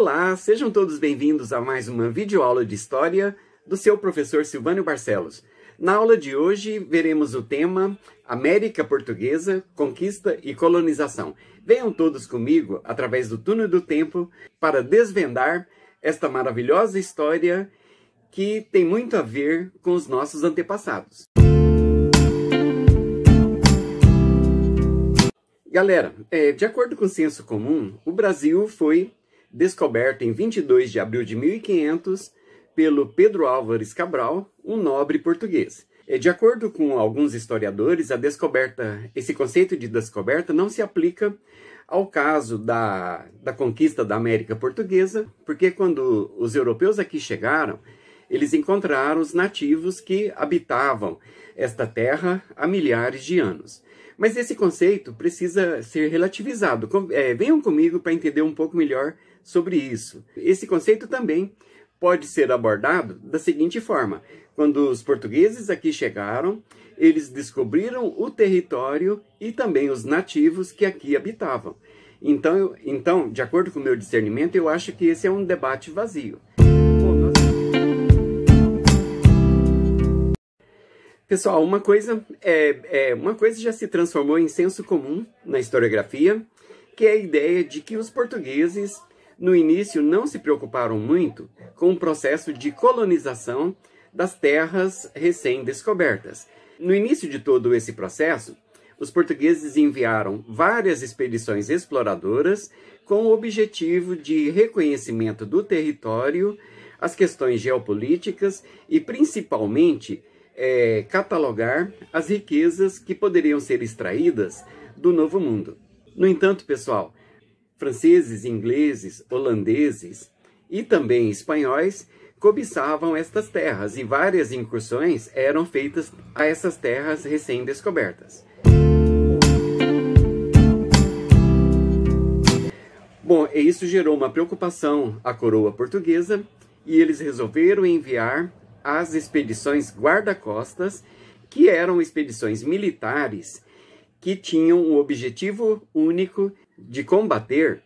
Olá, sejam todos bem-vindos a mais uma videoaula de História do seu professor Silvânio Barcelos. Na aula de hoje veremos o tema América Portuguesa, Conquista e Colonização. Venham todos comigo, através do túnel do tempo, para desvendar esta maravilhosa história que tem muito a ver com os nossos antepassados. Galera, é, de acordo com o senso comum, o Brasil foi Descoberta em 22 de abril de 1500 pelo Pedro Álvares Cabral, um nobre português. É, de acordo com alguns historiadores, a descoberta, esse conceito de descoberta não se aplica ao caso da, da conquista da América Portuguesa, porque quando os europeus aqui chegaram, eles encontraram os nativos que habitavam esta terra há milhares de anos. Mas esse conceito precisa ser relativizado. É, venham comigo para entender um pouco melhor sobre isso. Esse conceito também pode ser abordado da seguinte forma: quando os portugueses aqui chegaram, eles descobriram o território e também os nativos que aqui habitavam. Então, eu, então, de acordo com o meu discernimento, eu acho que esse é um debate vazio. Pessoal, uma coisa, é, é, uma coisa já se transformou em senso comum na historiografia, que é a ideia de que os portugueses, no início, não se preocuparam muito com o processo de colonização das terras recém-descobertas. No início de todo esse processo, os portugueses enviaram várias expedições exploradoras com o objetivo de reconhecimento do território, as questões geopolíticas e, principalmente, é, catalogar as riquezas que poderiam ser extraídas do Novo Mundo. No entanto, pessoal, franceses, ingleses, holandeses e também espanhóis cobiçavam estas terras e várias incursões eram feitas a essas terras recém-descobertas. Bom, isso gerou uma preocupação à coroa portuguesa e eles resolveram enviar as expedições guarda-costas, que eram expedições militares que tinham o objetivo único de combater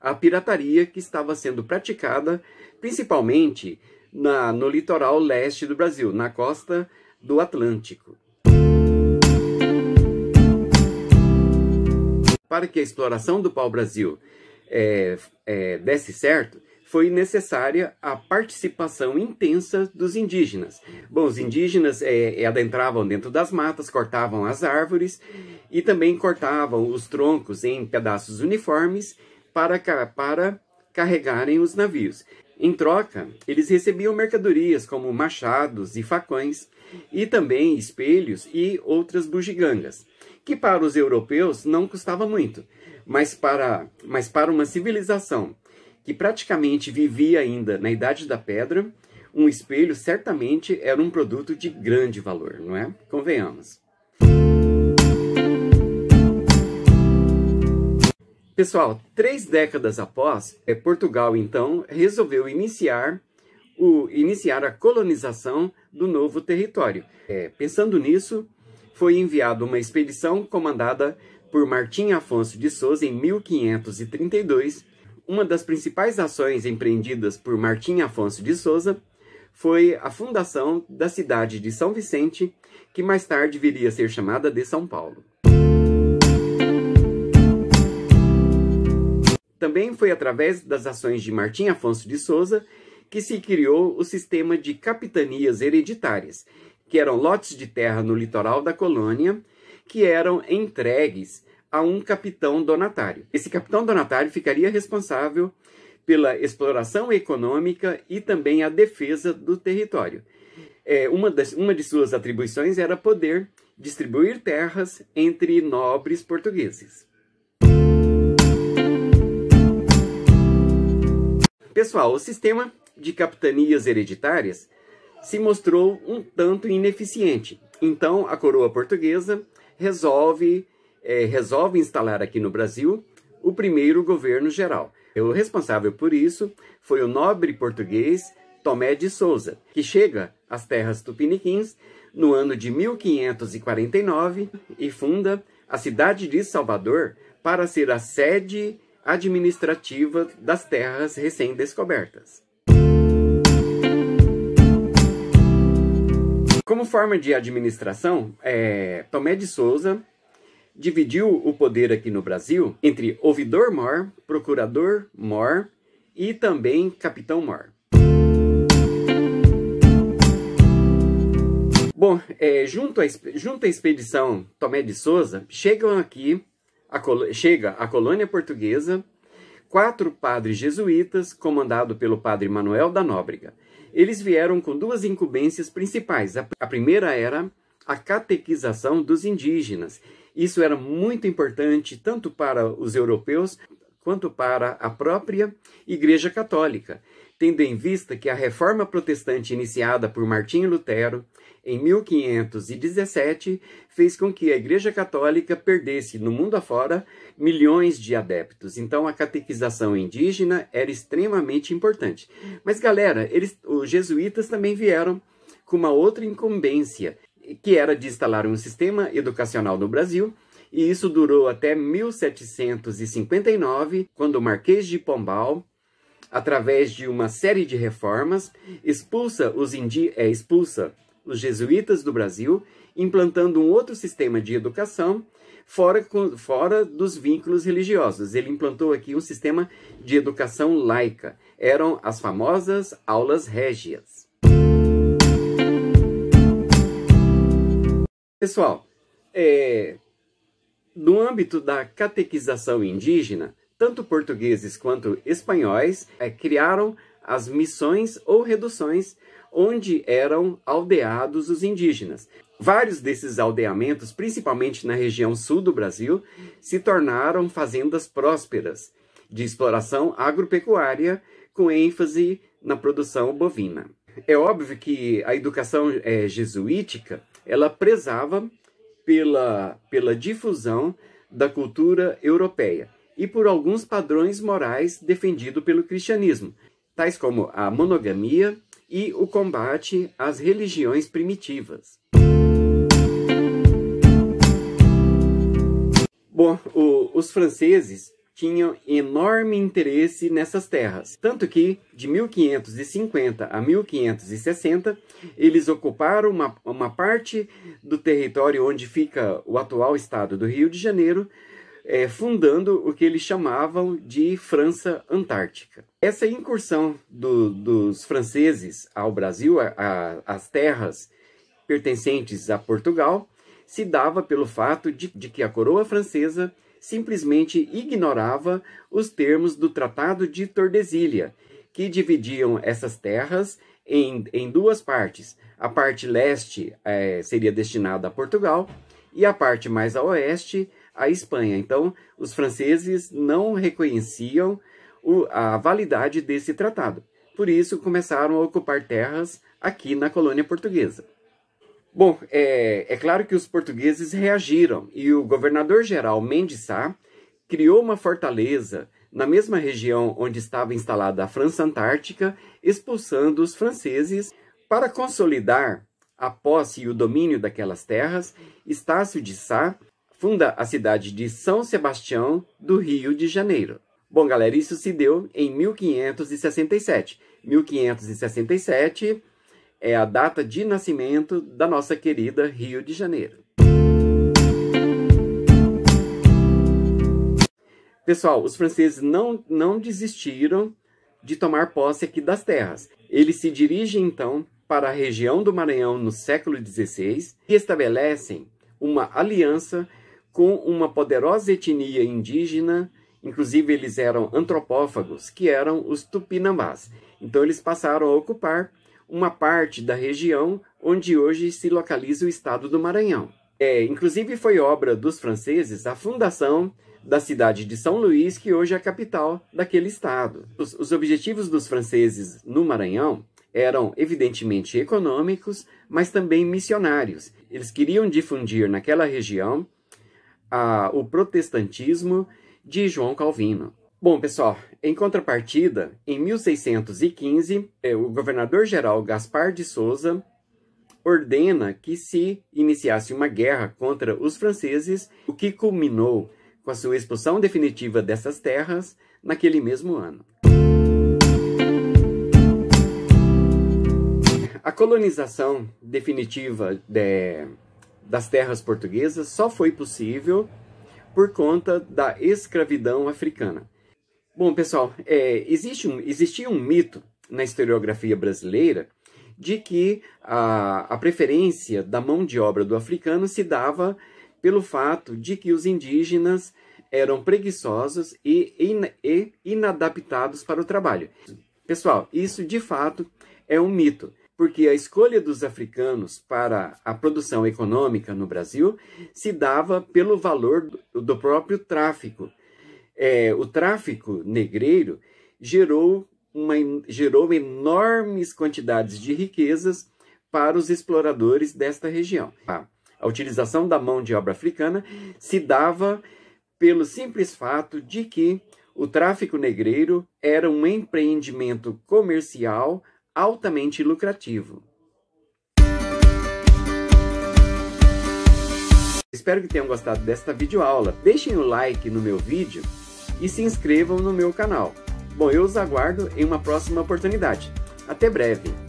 a pirataria que estava sendo praticada principalmente na, no litoral leste do Brasil, na costa do Atlântico. Para que a exploração do pau-brasil é, é, desse certo, foi necessária a participação intensa dos indígenas. Bom, os indígenas é, é, adentravam dentro das matas, cortavam as árvores e também cortavam os troncos em pedaços uniformes para, para carregarem os navios. Em troca, eles recebiam mercadorias como machados e facões, e também espelhos e outras bugigangas, que para os europeus não custava muito, mas para, mas para uma civilização que praticamente vivia ainda na Idade da Pedra, um espelho certamente era um produto de grande valor, não é? Convenhamos. Pessoal, três décadas após, é, Portugal então resolveu iniciar o, iniciar a colonização do novo território. É, pensando nisso, foi enviada uma expedição comandada por Martim Afonso de Souza em 1532 uma das principais ações empreendidas por Martim Afonso de Souza foi a fundação da cidade de São Vicente, que mais tarde viria a ser chamada de São Paulo. Também foi através das ações de Martim Afonso de Souza que se criou o sistema de capitanias hereditárias, que eram lotes de terra no litoral da colônia que eram entregues a um capitão donatário. Esse capitão donatário ficaria responsável pela exploração econômica e também a defesa do território. É, uma, das, uma de suas atribuições era poder distribuir terras entre nobres portugueses. Pessoal, o sistema de capitanias hereditárias se mostrou um tanto ineficiente. Então, a coroa portuguesa resolve é, resolve instalar aqui no Brasil o primeiro governo geral. O responsável por isso foi o nobre português Tomé de Souza, que chega às terras tupiniquins no ano de 1549 e funda a cidade de Salvador para ser a sede administrativa das terras recém-descobertas. Como forma de administração, é, Tomé de Souza dividiu o poder aqui no Brasil entre ouvidor mor, procurador mor e também capitão mor. Bom, é, junto, à, junto à expedição Tomé de Souza, chegam aqui, a, chega a colônia portuguesa, quatro padres jesuítas, comandado pelo padre Manuel da Nóbrega. Eles vieram com duas incumbências principais. A, a primeira era a catequização dos indígenas isso era muito importante tanto para os europeus quanto para a própria Igreja Católica, tendo em vista que a reforma protestante iniciada por Martinho Lutero em 1517 fez com que a Igreja Católica perdesse no mundo afora milhões de adeptos. Então a catequização indígena era extremamente importante. Mas galera, eles, os jesuítas também vieram com uma outra incumbência, que era de instalar um sistema educacional no Brasil, e isso durou até 1759, quando o Marquês de Pombal, através de uma série de reformas, expulsa os, é, expulsa os jesuítas do Brasil, implantando um outro sistema de educação fora, fora dos vínculos religiosos. Ele implantou aqui um sistema de educação laica. Eram as famosas aulas régias. Pessoal, é, no âmbito da catequização indígena, tanto portugueses quanto espanhóis é, criaram as missões ou reduções onde eram aldeados os indígenas. Vários desses aldeamentos, principalmente na região sul do Brasil, se tornaram fazendas prósperas de exploração agropecuária com ênfase na produção bovina. É óbvio que a educação é, jesuítica ela prezava pela, pela difusão da cultura europeia e por alguns padrões morais defendidos pelo cristianismo, tais como a monogamia e o combate às religiões primitivas. Bom, o, os franceses tinham enorme interesse nessas terras. Tanto que, de 1550 a 1560, eles ocuparam uma, uma parte do território onde fica o atual estado do Rio de Janeiro, é, fundando o que eles chamavam de França Antártica. Essa incursão do, dos franceses ao Brasil, às terras pertencentes a Portugal, se dava pelo fato de, de que a coroa francesa simplesmente ignorava os termos do Tratado de Tordesilha, que dividiam essas terras em, em duas partes. A parte leste é, seria destinada a Portugal e a parte mais a oeste à Espanha. Então, os franceses não reconheciam o, a validade desse tratado. Por isso, começaram a ocupar terras aqui na colônia portuguesa. Bom, é, é claro que os portugueses reagiram e o governador-geral Mendes Sá criou uma fortaleza na mesma região onde estava instalada a França Antártica, expulsando os franceses para consolidar a posse e o domínio daquelas terras. Estácio de Sá funda a cidade de São Sebastião do Rio de Janeiro. Bom, galera, isso se deu em 1567. 1567 é a data de nascimento da nossa querida Rio de Janeiro. Pessoal, os franceses não, não desistiram de tomar posse aqui das terras. Eles se dirigem então para a região do Maranhão no século XVI e estabelecem uma aliança com uma poderosa etnia indígena, inclusive eles eram antropófagos, que eram os tupinambás. Então eles passaram a ocupar uma parte da região onde hoje se localiza o estado do Maranhão. É, inclusive, foi obra dos franceses a fundação da cidade de São Luís, que hoje é a capital daquele estado. Os, os objetivos dos franceses no Maranhão eram evidentemente econômicos, mas também missionários. Eles queriam difundir naquela região a, o protestantismo de João Calvino. Bom, pessoal, em contrapartida, em 1615, é, o governador-geral Gaspar de Souza ordena que se iniciasse uma guerra contra os franceses, o que culminou com a sua expulsão definitiva dessas terras naquele mesmo ano. A colonização definitiva de, das terras portuguesas só foi possível por conta da escravidão africana. Bom, pessoal, é, existe um, existia um mito na historiografia brasileira de que a, a preferência da mão de obra do africano se dava pelo fato de que os indígenas eram preguiçosos e, in, e inadaptados para o trabalho. Pessoal, isso de fato é um mito porque a escolha dos africanos para a produção econômica no Brasil se dava pelo valor do próprio tráfico é, o tráfico negreiro gerou, uma, gerou enormes quantidades de riquezas para os exploradores desta região. A, a utilização da mão de obra africana se dava pelo simples fato de que o tráfico negreiro era um empreendimento comercial altamente lucrativo. Espero que tenham gostado desta videoaula. Deixem o like no meu vídeo e se inscrevam no meu canal. Bom, eu os aguardo em uma próxima oportunidade. Até breve!